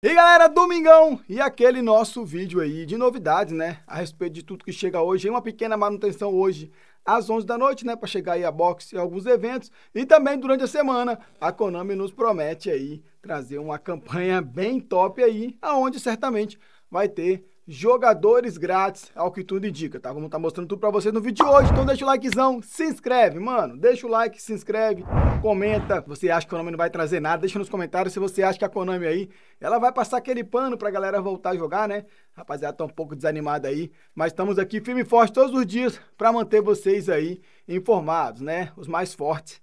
E galera, domingão e aquele nosso vídeo aí de novidades, né? A respeito de tudo que chega hoje. E uma pequena manutenção hoje às 11 da noite, né? Para chegar aí a boxe e alguns eventos. E também durante a semana, a Konami nos promete aí trazer uma campanha bem top aí, aonde certamente vai ter jogadores grátis, ao que tudo indica, tá? Vamos estar tá mostrando tudo pra vocês no vídeo de hoje, então deixa o likezão, se inscreve, mano, deixa o like, se inscreve, comenta, você acha que a Konami não vai trazer nada, deixa nos comentários se você acha que a Konami aí, ela vai passar aquele pano pra galera voltar a jogar, né? Rapaziada, tá um pouco desanimada aí, mas estamos aqui firme e forte todos os dias pra manter vocês aí informados, né? Os mais fortes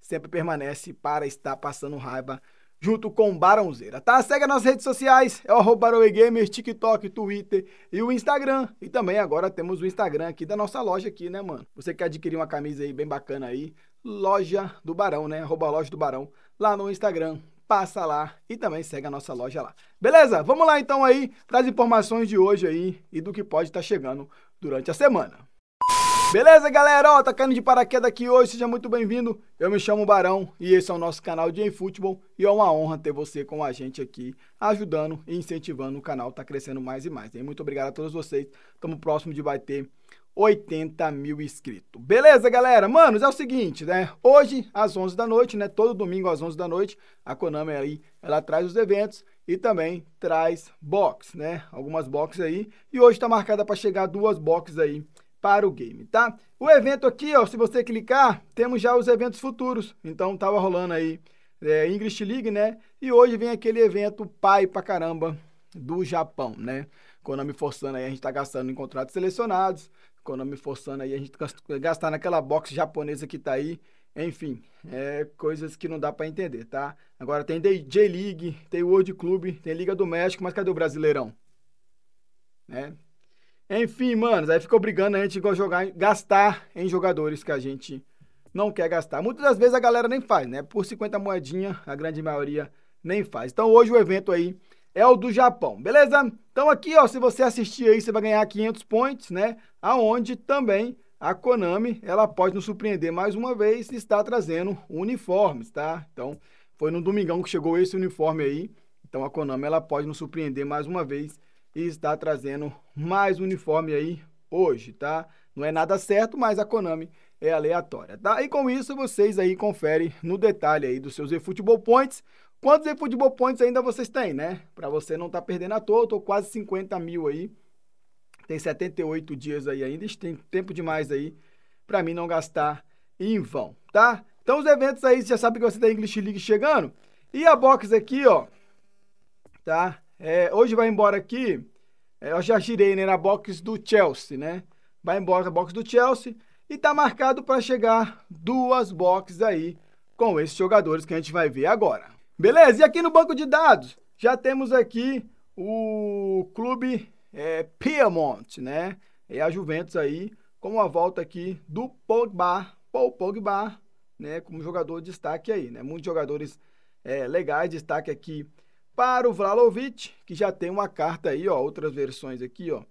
sempre permanece para estar passando raiva junto com Barãozeira, tá? Segue nas redes sociais, é o arroba Gamer, TikTok, Twitter e o Instagram. E também agora temos o Instagram aqui da nossa loja aqui, né, mano? Você quer adquirir uma camisa aí bem bacana aí, loja do Barão, né? Arroba loja do Barão, lá no Instagram. Passa lá e também segue a nossa loja lá. Beleza? Vamos lá então aí para as informações de hoje aí e do que pode estar tá chegando durante a semana. Beleza, galera? Ó, tá caindo de paraquedas aqui hoje, seja muito bem-vindo. Eu me chamo Barão e esse é o nosso canal de eFootball e é uma honra ter você com a gente aqui, ajudando e incentivando o canal, tá crescendo mais e mais. E muito obrigado a todos vocês, estamos próximo de bater 80 mil inscritos. Beleza, galera? Mano, é o seguinte, né? Hoje, às 11 da noite, né? Todo domingo às 11 da noite, a Konami aí, ela traz os eventos e também traz box, né? Algumas boxes aí. E hoje tá marcada para chegar duas boxes aí para o game, tá? O evento aqui, ó, se você clicar, temos já os eventos futuros. Então, tava rolando aí é, English League, né? E hoje vem aquele evento pai pra caramba do Japão, né? Konami forçando aí, a gente tá gastando em contratos selecionados. Konami forçando aí, a gente gastar naquela box japonesa que tá aí. Enfim, é, coisas que não dá para entender, tá? Agora tem J-League, tem World Club, tem Liga do México, mas cadê o Brasileirão? Né? Enfim, manos, aí fica obrigando a gente a jogar, gastar em jogadores que a gente não quer gastar. Muitas das vezes a galera nem faz, né? Por 50 moedinha, a grande maioria nem faz. Então hoje o evento aí é o do Japão, beleza? Então aqui, ó, se você assistir aí, você vai ganhar 500 points, né? Aonde também a Konami, ela pode nos surpreender mais uma vez e está trazendo uniformes, tá? Então, foi no domingão que chegou esse uniforme aí. Então a Konami, ela pode nos surpreender mais uma vez e está trazendo mais uniforme aí hoje, tá? Não é nada certo, mas a Konami é aleatória, tá? E com isso vocês aí conferem no detalhe aí dos seus eFootball Points. Quantos eFootball Points ainda vocês têm, né? Para você não estar tá perdendo à toa, eu tô quase 50 mil aí. Tem 78 dias aí ainda, tem tempo demais aí para mim não gastar em vão, tá? Então os eventos aí, você já sabe que você tem English League chegando. E a box aqui, ó, tá? É, hoje vai embora aqui, é, eu já girei né, na box do Chelsea, né? Vai embora na box do Chelsea e tá marcado para chegar duas boxes aí com esses jogadores que a gente vai ver agora. Beleza? E aqui no banco de dados já temos aqui o clube é, Piemont, né? E a Juventus aí com a volta aqui do Pogba, Paul Pogba, né? Como jogador de destaque aí, né? Muitos jogadores é, legais, destaque aqui para o Vlalovic, que já tem uma carta aí, ó, outras versões aqui, ó,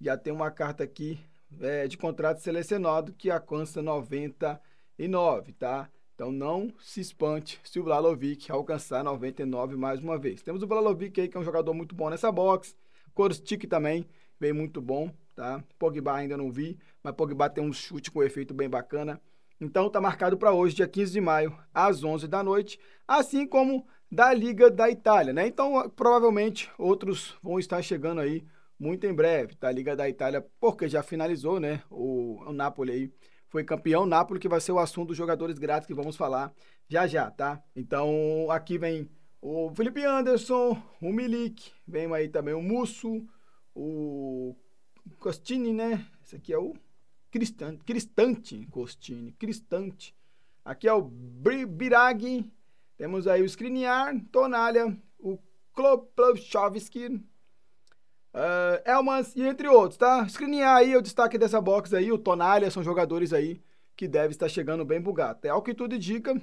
já tem uma carta aqui é, de contrato selecionado que é alcança 99, tá? Então não se espante se o Vlalovic alcançar 99 mais uma vez. Temos o Vlalovic aí, que é um jogador muito bom nessa box. Korstik também vem muito bom, tá? Pogba ainda não vi, mas Pogba tem um chute com efeito bem bacana. Então tá marcado para hoje, dia 15 de maio, às 11 da noite, assim como da Liga da Itália, né? Então, provavelmente outros vão estar chegando aí muito em breve da tá? Liga da Itália, porque já finalizou, né? O, o Napoli aí foi campeão, Napoli que vai ser o assunto dos jogadores grátis que vamos falar já já, tá? Então, aqui vem o Felipe Anderson, o Milik, vem aí também o Musso, o Costini, né? Esse aqui é o Cristante, Cristante Costini, Cristante. Aqui é o Biraghi, temos aí o Skriniar, Tonalha, o Kloplovchovski, uh, eh, Elmans e entre outros, tá? Skriniar aí é o destaque dessa box aí, o Tonalha são jogadores aí que deve estar chegando bem bugado. É o que tudo indica,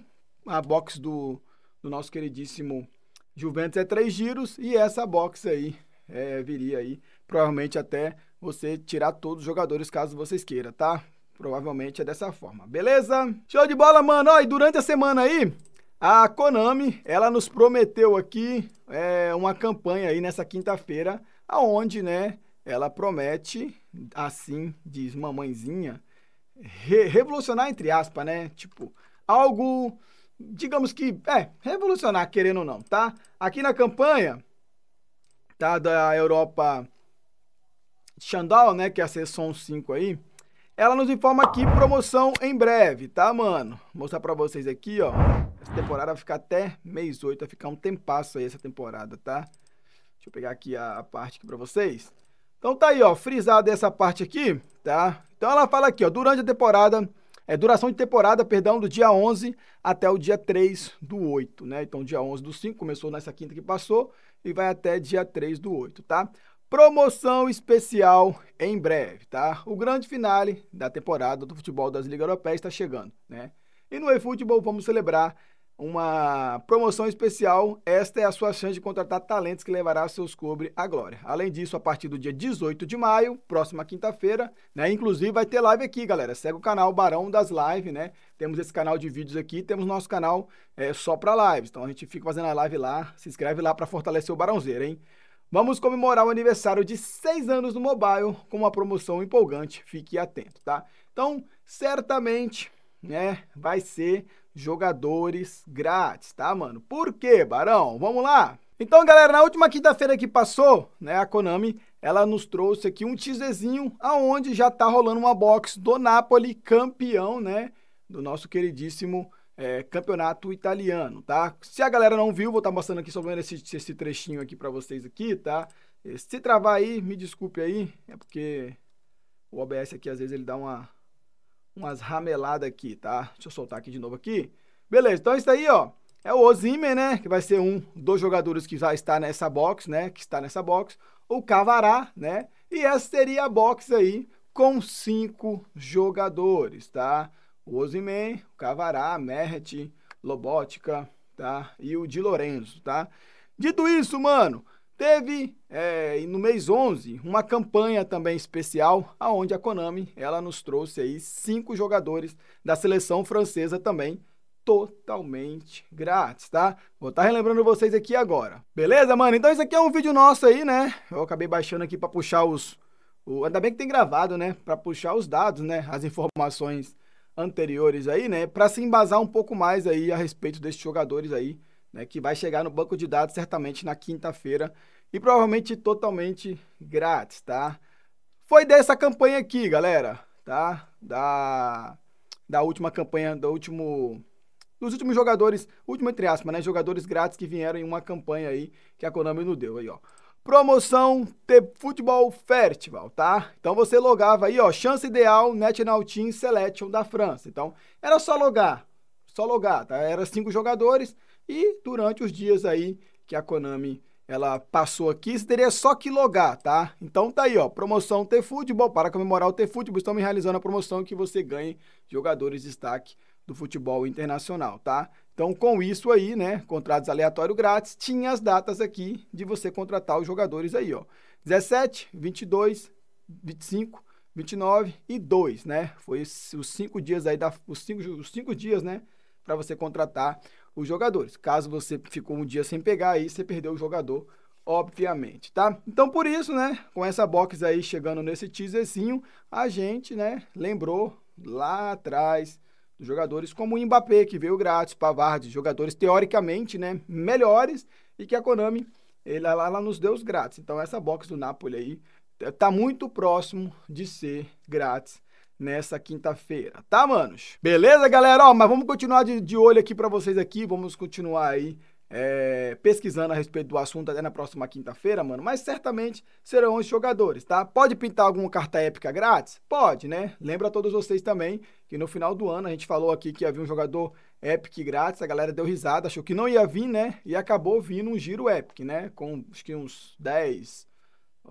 a box do, do nosso queridíssimo Juventus é três giros e essa box aí é, viria aí, provavelmente até você tirar todos os jogadores caso vocês queiram, tá? Provavelmente é dessa forma, beleza? Show de bola, mano! Ó, e durante a semana aí, a Konami, ela nos prometeu aqui é, uma campanha aí nessa quinta-feira, aonde, né, ela promete, assim diz mamãezinha, re revolucionar entre aspas, né? Tipo, algo, digamos que, é, revolucionar, querendo ou não, tá? Aqui na campanha, tá, da Europa Xandal, né, que é a Sessão 5 aí, ela nos informa aqui, promoção em breve, tá, mano? Vou mostrar pra vocês aqui, ó. Essa temporada vai ficar até mês 8, vai ficar um tempasso aí essa temporada, tá? Deixa eu pegar aqui a, a parte aqui pra vocês. Então tá aí, ó, frisada essa parte aqui, tá? Então ela fala aqui, ó, durante a temporada, é, duração de temporada, perdão, do dia 11 até o dia 3 do 8, né? Então dia 11 do 5, começou nessa quinta que passou, e vai até dia 3 do 8, tá? Promoção especial em breve, tá? O grande finale da temporada do futebol das ligas europeias está chegando, né? E no eFootball vamos celebrar uma promoção especial. Esta é a sua chance de contratar talentos que levará seus cobre à glória. Além disso, a partir do dia 18 de maio, próxima quinta-feira, né? Inclusive vai ter live aqui, galera. Segue o canal Barão das Lives, né? Temos esse canal de vídeos aqui, temos nosso canal é, só para lives. Então a gente fica fazendo a live lá, se inscreve lá para fortalecer o Barãozeiro, hein? Vamos comemorar o aniversário de 6 anos do mobile com uma promoção empolgante. Fique atento, tá? Então, certamente, né, vai ser jogadores grátis, tá, mano? Por quê, Barão? Vamos lá! Então, galera, na última quinta-feira que passou, né, a Konami, ela nos trouxe aqui um teaserzinho aonde já tá rolando uma box do Napoli, campeão, né, do nosso queridíssimo é, campeonato italiano, tá? Se a galera não viu, vou estar tá mostrando aqui só esse, esse trechinho aqui para vocês aqui, tá? Se travar aí, me desculpe aí, é porque o OBS aqui às vezes ele dá uma, umas rameladas aqui, tá? Deixa eu soltar aqui de novo aqui. Beleza, então é isso aí, ó, é o Ozime, né? Que vai ser um dos jogadores que já está nessa box, né? Que está nessa box. O Cavará, né? E essa seria a box aí com cinco jogadores, tá? O o Cavará, Merret, Lobótica, tá? E o Di Lorenzo, tá? Dito isso, mano, Teve é, no mês 11 uma campanha também especial, aonde a Konami ela nos trouxe aí cinco jogadores da seleção francesa também totalmente grátis, tá? Vou estar tá relembrando vocês aqui agora. Beleza, mano? Então isso aqui é um vídeo nosso aí, né? Eu acabei baixando aqui para puxar os... O, ainda bem que tem gravado, né? Para puxar os dados, né? As informações anteriores aí, né? Para se embasar um pouco mais aí a respeito desses jogadores aí né, que vai chegar no banco de dados certamente na quinta-feira e provavelmente totalmente grátis, tá? Foi dessa campanha aqui, galera, tá? Da, da última campanha, do último dos últimos jogadores, último entre aspas, né, jogadores grátis que vieram em uma campanha aí que a Konami nos deu aí, ó. Promoção The Futebol Festival, tá? Então você logava aí, ó, chance ideal National Team Selection da França. Então, era só logar, só logar, tá? Era cinco jogadores, e durante os dias aí que a Konami ela passou aqui, você teria só que logar, tá? Então tá aí, ó, promoção T-Futebol, para comemorar o T-Futebol, estamos realizando a promoção que você ganhe jogadores de destaque do futebol internacional, tá? Então com isso aí, né, contratos aleatório grátis, tinha as datas aqui de você contratar os jogadores aí, ó. 17, 22, 25, 29 e 2, né? Foi os cinco dias aí, da, os, cinco, os cinco dias, né, para você contratar os jogadores. Caso você ficou um dia sem pegar, aí você perdeu o jogador, obviamente, tá? Então por isso, né, com essa box aí chegando nesse teaserzinho, a gente, né, lembrou lá atrás dos jogadores como o Mbappé, que veio grátis, Pavard, jogadores teoricamente, né, melhores e que a Konami ele lá, nos deu os grátis. Então essa box do Napoli aí tá muito próximo de ser grátis nessa quinta-feira, tá, manos? Beleza, galera? Ó, mas vamos continuar de, de olho aqui para vocês aqui, vamos continuar aí é, pesquisando a respeito do assunto até na próxima quinta-feira, mano, mas certamente serão os jogadores, tá? Pode pintar alguma carta épica grátis? Pode, né? Lembra a todos vocês também que no final do ano a gente falou aqui que havia um jogador Epic grátis, a galera deu risada, achou que não ia vir, né? E acabou vindo um giro Epic, né? Com acho que uns 10,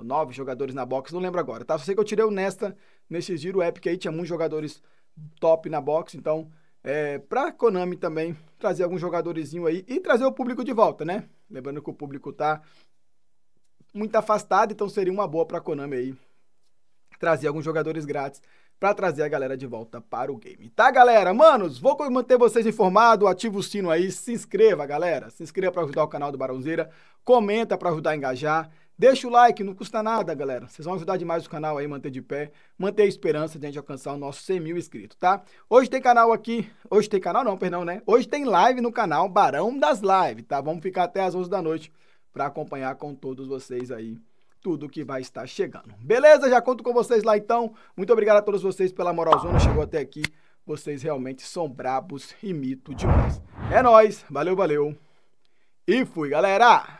nove jogadores na box, não lembro agora, tá? Só sei que eu tirei o Nesta nesse giro, o Epic aí tinha muitos jogadores top na box, então é, pra Konami também trazer alguns jogadorzinho aí e trazer o público de volta, né? Lembrando que o público tá muito afastado, então seria uma boa pra Konami aí trazer alguns jogadores grátis para trazer a galera de volta para o game. Tá, galera? Manos, vou manter vocês informados, ativa o sino aí, se inscreva, galera. Se inscreva para ajudar o canal do Barãozeira, comenta para ajudar a engajar. Deixa o like, não custa nada, galera. Vocês vão ajudar demais o canal aí, manter de pé, manter a esperança de a gente alcançar o nosso 100 mil inscritos, tá? Hoje tem canal aqui, hoje tem canal não, perdão, né? Hoje tem live no canal Barão das Lives, tá? Vamos ficar até as 11 da noite para acompanhar com todos vocês aí tudo que vai estar chegando. Beleza? Já conto com vocês lá então. Muito obrigado a todos vocês pela moralzona, chegou até aqui. Vocês realmente são brabos e mito demais. É nós, valeu, valeu. E fui, galera!